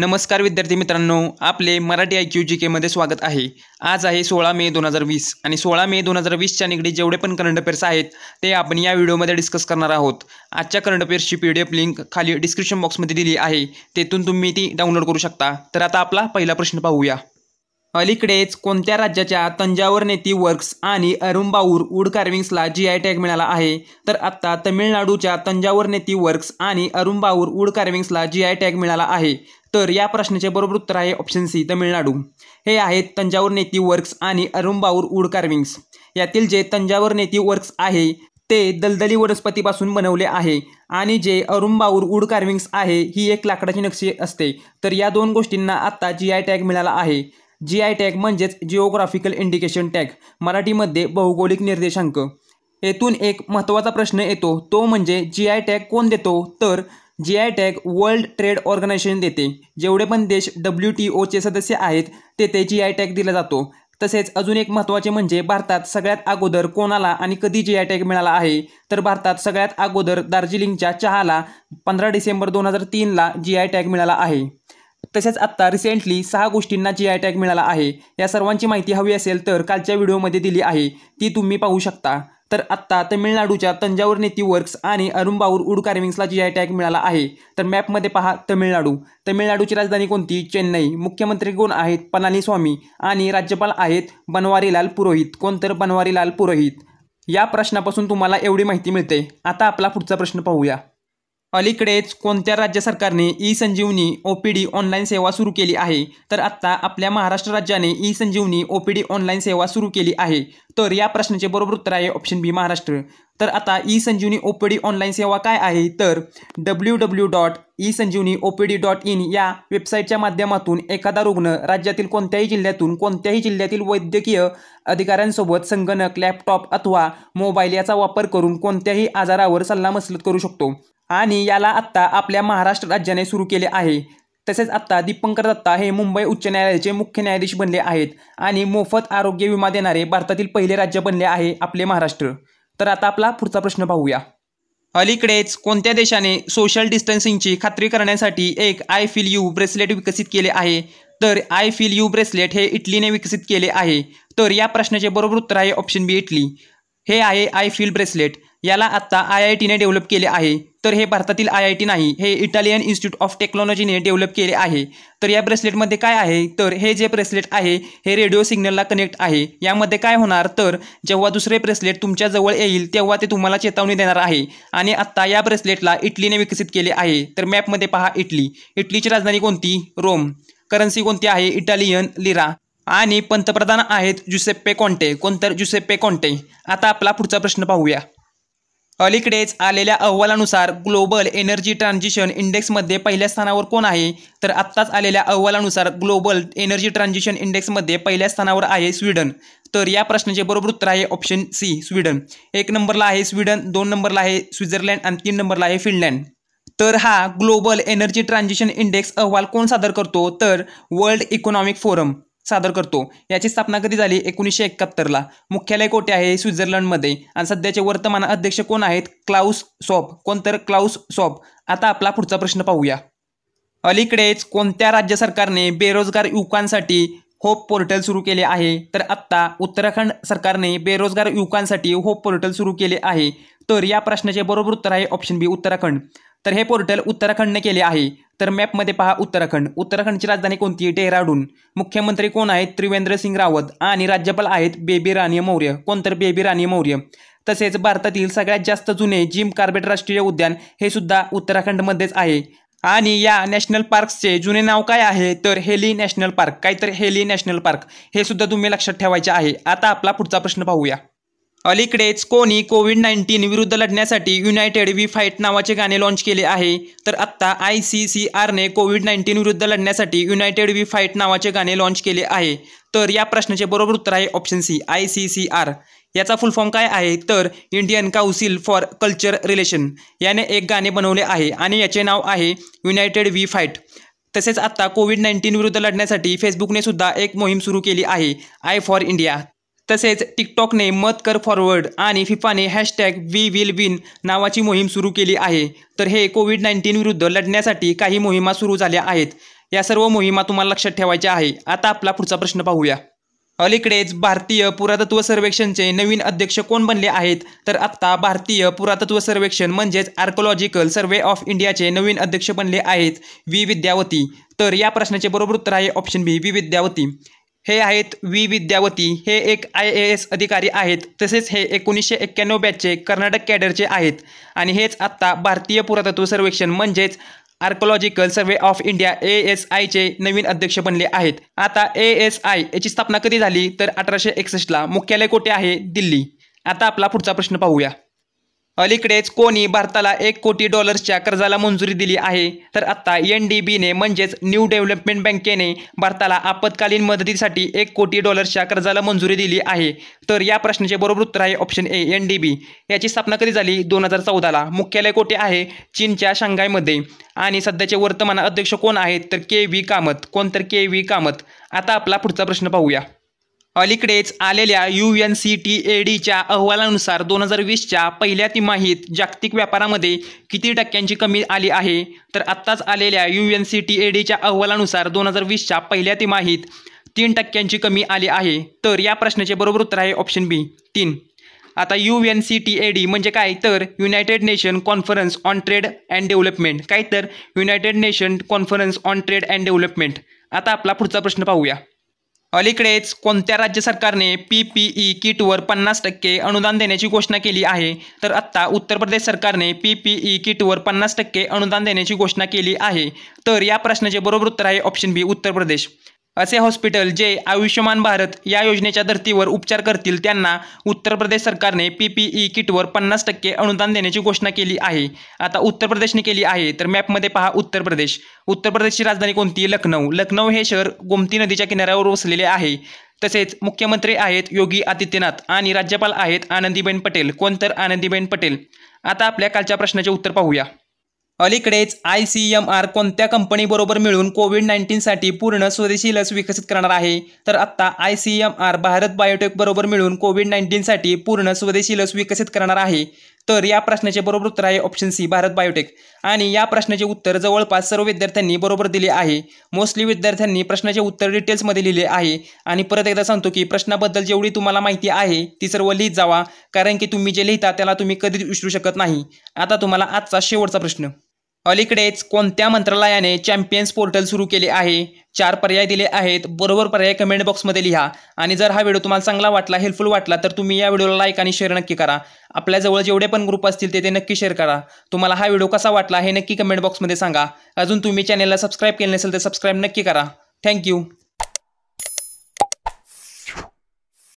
नमस्कार विद्यार्थी मित्रांनो आपले मराठी आय क्यू जी केमध्ये स्वागत आहे आज आहे सोळा मे दोन हजार वीस आणि सोळा मे दोन हजार वीसच्या निगडी जेवढे पण करंट अफेअर्स आहेत ते आपण या व्हिडिओमध्ये डिस्कस करणार आहोत आजच्या करंट अफेअर्सची पी डी एफ लिंक खाली डिस्क्रिप्शन बॉक्समध्ये दिली आहे तेथून तुम्ही ती डाउनलोड करू शकता तर आता आपला पहिला प्रश्न पाहूया अलीकडेच कोणत्या राज्याच्या तंजावर नेती वर्क्स आणि अरुंबाऊर वूड कार्विंग्सला जी आय टॅग मिळाला आहे तर आत्ता तमिळनाडूच्या तंजावर नेती वर्क्स आणि अरुंबाऊर वूड कार्विंग्सला जी आय टॅग मिळाला आहे तर या प्रश्नाचे बरोबर उत्तर आहे ऑप्शन सी तमिळनाडू हे आहेत तंजावर नेती वर्क्स आणि अरुंबाऊर वूड कार्विंग्स यातील जे तंजावर नेती वर्क्स आहे ते दलदली वनस्पतीपासून बनवले आहे आणि जे अरुंबाऊर वूड कार्विंग्स आहे ही एक लाकडाची नक्षी असते तर या दोन गोष्टींना आत्ता जी आय टॅग मिळाला आहे जी आय टॅग म्हणजेच जिओग्राफिकल इंडिकेशन टॅग मराठीमध्ये भौगोलिक निर्देशांक येथून एक महत्त्वाचा प्रश्न येतो तो म्हणजे जी आय टॅग कोण देतो तर G I tag world trade organization देते जेवढे पण देश डब्ल्यू टी ओचे सदस्य आहेत तेथे जी आय टॅग दिला जातो तसेच अजून एक महत्त्वाचे म्हणजे भारतात सगळ्यात अगोदर कोणाला आणि कधी जी आय टॅग मिळाला आहे तर भारतात सगळ्यात अगोदर दार्जिलिंगच्या चहाला पंधरा डिसेंबर दोन हजार तीनला जी आय टॅग मिळाला आहे तसेच आत्ता रिसेंटली सहा गोष्टींना जी आय टॅग मिळाला आहे या सर्वांची माहिती हवी असेल तर कालच्या व्हिडिओमध्ये दिली आहे ती तुम्ही पाहू शकता तर आत्ता तमिळनाडूच्या तंजावर नेती वर्क्स आणि अरुंबाऊर उड कार्विंग्सला जी आय टॅग मिळाला आहे तर मॅपमध्ये पहा तमिळनाडू तमिळनाडूची राजधानी कोणती चेन्नई मुख्यमंत्री कोण आहेत पलानीस्वामी आणि राज्यपाल आहेत बनवारीलाल पुरोहित कोण तर बनवारीलाल पुरोहित या प्रश्नापासून तुम्हाला एवढी माहिती मिळते आता आपला पुढचा प्रश्न पाहूया अलीकडेच कोणत्या राज्य सरकारने e Sanjeevani O P D online सेवा सुरू केली आहे तर आत्ता आपल्या महाराष्ट्र राज्याने e Sanjeevani O P D online सेवा सुरू केली आहे तर या प्रश्नाचे बरोबर उत्तर आहे ऑप्शन बी महाराष्ट्र तर आता e Sanjeevani O P D online सेवा काय आहे तर W W dot e Sanjeevani O P D dot in या वेबसाईटच्या माध्यमातून एखादा रुग्ण राज्यातील कोणत्याही जिल्ह्यातून कोणत्याही जिल्ह्यातील वैद्यकीय अधिकाऱ्यांसोबत संगणक लॅपटॉप अथवा मोबाईल याचा वापर करून कोणत्याही आजारावर सल्लामसलत करू शकतो आणि याला आत्ता आपल्या महाराष्ट्र राज्याने सुरू केले आहे तसेच आत्ता दीपंकर दत्ता हे मुंबई उच्च न्यायालयाचे मुख्य न्यायाधीश बनले आहेत आणि मोफत आरोग्य विमा देणारे भारतातील पहिले राज्य बनले आहे आपले महाराष्ट्र तर आता आपला पुढचा प्रश्न पाहूया अलीकडेच कोणत्या देशाने सोशल डिस्टन्सिंगची खात्री करण्यासाठी एक आय फील यू ब्रेसलेट विकसित केले आहे तर आय फील यू ब्रेसलेट हे इटलीने विकसित केले आहे तर या प्रश्नाचे बरोबर उत्तर आहे ऑप्शन बी इटली हे आहे आय फील ब्रेसलेट याला आत्ता आय आय टीने डेव्हलप केले आहे तर हे भारतातील आय आय टी नाही हे इटालियन इन्स्टिट्यूट ऑफ टेक्नॉलॉजीने डेव्हलप केले आहे तर या ब्रेसलेटमध्ये काय आहे तर हे जे ब्रेसलेट आहे हे रेडिओ सिग्नलला कनेक्ट आहे यामध्ये काय होणार तर जेव्हा दुसरे ब्रेसलेट तुमच्याजवळ येईल तेव्हा ते तुम्हाला चेतावणी देणार आहे आणि आत्ता या ब्रेसलेटला इटलीने विकसित केले आहे तर मॅपमध्ये पहा इटली इटलीची राजधानी कोणती रोम करन्सी कोणती आहे इटालियन लिरा आणि पंतप्रधान आहेत जुसेप्पे कोंटे कोणतर जुसेप्पे कोंटे आता आपला पुढचा प्रश्न पाहूया अलीकडेच आलेल्या अहवालानुसार ग्लोबल एनर्जी ट्रान्झिशन इंडेक्समध्ये पहिल्या स्थानावर कोण आहे तर आत्ताच आलेल्या अहवालानुसार ग्लोबल एनर्जी ट्रान्झिशन इंडेक्समध्ये पहिल्या स्थानावर आहे स्वीडन तर या प्रश्नाचे बरोबर उत्तर आहे ऑप्शन सी स्वीडन एक नंबरला आहे स्वीडन दोन नंबरला आहे स्वित्झर्लंड आणि तीन नंबरला आहे फिनलँड तर हा ग्लोबल एनर्जी ट्रान्झिशन इंडेक्स अहवाल कोण सादर करतो तर वर्ल्ड इकॉनॉमिक फोरम सादर करतो याची स्थापना कधी झाली एकोणीसशे एकाहत्तरला मुख्यालय कोठे आहे स्वित्झर्लंडमध्ये आणि सध्याचे वर्तमान अध्यक्ष कोण आहेत क्लाउस सॉप कोण तर क्लाउस सॉप आता आपला पुढचा प्रश्न पाहूया अलीकडेच कोणत्या राज्य सरकारने बेरोजगार युवकांसाठी होप पोर्टल सुरू केले आहे तर आत्ता उत्तराखंड सरकारने बेरोजगार युवकांसाठी होप पोर्टल सुरू केले आहे तर या प्रश्नाचे बरोबर उत्तर आहे ऑप्शन बी उत्तराखंड तर हे पोर्टल उत्तराखंडने केले आहे तर मॅपमध्ये पहा उत्तराखंड उत्तराखंडची राजधानी कोणती आहे डेहराडून मुख्यमंत्री कोण आहेत त्रिवेंद्र सिंग रावत आणि राज्यपाल आहेत बेबी राणी मौर्य कोणतर बेबी राणी मौर्य तसेच भारतातील सगळ्यात जास्त जुने जिम कार्बेट राष्ट्रीय उद्यान हे सुद्धा उत्तराखंडमध्येच आहे आणि या नॅशनल पार्क्सचे जुने नाव काय आहे तर हेली नॅशनल पार्क काय तर हेली नॅशनल पार्क हे सुद्धा तुम्ही लक्षात ठेवायचे आहे आता आपला पुढचा प्रश्न पाहूया अलीकडेच कोणी कोविड नाईन्टीन विरुद्ध लढण्यासाठी युनायटेड वी फाईट नावाचे गाणे लॉन्च केले आहे तर आत्ता आय सी सी आरने कोविड नाईन्टीन विरुद्ध लढण्यासाठी युनायटेड वी फाईट नावाचे गाणे लॉन्च केले आहे तर या प्रश्नाचे बरोबर उत्तर आहे option C I C C R याचा फुल फॉर्म काय आहे तर Indian council for culture relation याने एक गाणे बनवले आहे आणि याचे नाव आहे युनायटेड वी फाईट तसेच आत्ता कोविड नाईन्टीन विरुद्ध लढण्यासाठी फेसबुकने सुद्धा एक मोहीम सुरू केली आहे आय फॉर इंडिया तसेच टिकटॉकने मत कर फॉरवर्ड आणि फिफाने हॅशटॅग वी विल विन नावाची मोहीम सुरू केली आहे तर हे कोविड नाईन्टीन विरुद्ध लढण्यासाठी काही मोहिमा सुरू झाल्या आहेत या सर्व मोहिमा तुम्हाला लक्षात ठेवायच्या आहे आता आपला पुढचा प्रश्न पाहूया अलीकडेच भारतीय पुरातत्व सर्वेक्षणचे नवीन अध्यक्ष कोण बनले आहेत तर आत्ता भारतीय पुरातत्व सर्वेक्षण म्हणजेच आर्कोलॉजिकल सर्वे ऑफ इंडियाचे नवीन अध्यक्ष बनले आहेत वी विद्यावती तर या प्रश्नाचे बरोबर उत्तर आहे ऑप्शन बी वी विद्यावती हे आहेत वी विद्यावती हे एक आय ए एस अधिकारी आहेत तसेच हे एकोणीसशे एक्क्याण्णव बॅचचे कर्नाटक कॅडरचे आहेत आणि हेच आत्ता भारतीय पुरातत्व सर्वेक्षण म्हणजेच archaeological survey of India A S आयचे नवीन अध्यक्ष बनले आहेत आता ए एस आय याची स्थापना कधी झाली तर अठराशे एकसष्टला मुख्यालय कोठे आहे दिल्ली आता आपला पुढचा प्रश्न पाहूया अलीकडेच कोणी भारताला एक कोटी डॉलर्सच्या कर्जाला मंजुरी दिली आहे तर आत्ता एन डी बीने म्हणजेच न्यू डेव्हलपमेंट बँकेने भारताला आपत्कालीन मदतीसाठी एक कोटी डॉलर्सच्या कर्जाला मंजुरी दिली आहे तर या प्रश्नाचे बरोबर उत्तर आहे option A N D B याची स्थापना कधी झाली दोन हजार चौदाला मुख्यालय कोठे आहे चीनच्या शांघायमध्ये आणि सध्याचे वर्तमान अध्यक्ष कोण आहेत तर के व्ही कामत कोण तर के व्ही कामत आता आपला पुढचा प्रश्न पाहूया अलीकडेच आलेल्या U N C T A डीच्या अहवालानुसार दोन हजार वीसच्या पहिल्या तिमाहीत जागतिक व्यापारामध्ये किती टक्क्यांची कमी आली आहे तर आत्ताच आलेल्या U N C T A डीच्या अहवालानुसार दोन हजार वीसच्या पहिल्या तिमाहीत तीन टक्क्यांची कमी आली आहे तर या प्रश्नाचे बरोबर उत्तर आहे ऑप्शन बी तीन आता U N C T A D म्हणजे काय तर united nation conference on trade and development काय तर united nation conference on trade and development आता आपला पुढचा प्रश्न पाहूया अलीकडेच कोणत्या राज्य सरकारने पी पी ई किटवर पन्नास टक्के अनुदान देण्याची घोषणा केली आहे तर आत्ता उत्तर प्रदेश सरकारने पी पी ई किटवर पन्नास टक्के अनुदान देण्याची घोषणा केली आहे तर या प्रश्नाचे बरोबर उत्तर आहे ऑप्शन बी उत्तर प्रदेश असे हॉस्पिटल जे आयुष्यमान भारत या योजनेच्या धर्तीवर उपचार करतील त्यांना उत्तर प्रदेश सरकारने पी पी ई किटवर पन्नास टक्के अनुदान देण्याची घोषणा केली आहे आता उत्तर प्रदेशने केली आहे तर मॅपमध्ये पहा उत्तर प्रदेश उत्तर प्रदेशची राजधानी कोणती लखनौ लखनौ हे शहर गोमती नदीच्या किनाऱ्यावर वसलेले आहे तसेच मुख्यमंत्री आहेत योगी आदित्यनाथ आणि राज्यपाल आहेत आनंदीबेन पटेल कोणतर आनंदीबेन पटेल आता आपल्या कालच्या प्रश्नाचे उत्तर पाहूया अलीकडेच आय सी एम आर कोणत्या कंपनीबरोबर मिळून कोविड नाईन्टीनसाठी पूर्ण स्वदेशी लस विकसित करणार आहे तर आत्ता I C M R Bharat Biotech बरोबर मिळून कोविड नाईन्टीनसाठी पूर्ण स्वदेशी लस विकसित करणार आहे तर या प्रश्नाचे बरोबर उत्तर आहे ऑप्शन सी भारत बायोटेक आणि या प्रश्नाचे उत्तर जवळपास सर्व विद्यार्थ्यांनी बरोबर दिले आहे मोस्टली विद्यार्थ्यांनी प्रश्नाचे उत्तर डिटेल्समध्ये लिहिले आहे आणि परत एकदा सांगतो की प्रश्नाबद्दल जेवढी तुम्हाला माहिती आहे ती सर्व लिहित जावा कारण की तुम्ही जे लिहिता त्याला तुम्ही कधीच विसरू शकत नाही आता तुम्हाला आजचा शेवटचा प्रश्न अलीकडेच कोणत्या मंत्रालयाने चॅम्पियन्स पोर्टल सुरू केले आहे चार पर्याय दिले आहेत बरोबर पर्याय कमेंट बॉक्समध्ये लिहा आणि जर हा व्हिडिओ तुम्हाला चांगला वाटला हेल्पफुल वाटला तर तुम्ही या व्हिडिओला लाईक आणि शेअर नक्की करा आपल्याजवळ जेवढे पण ग्रुप असतील ते ते नक्की शेअर करा तुम्हाला हा व्हिडिओ कसा वाटला हे नक्की कमेंट बॉक्समध्ये सांगा अजून तुम्ही चॅनलला सबस्क्राईब केले नसेल तर सबस्क्राईब नक्की करा थँक्यू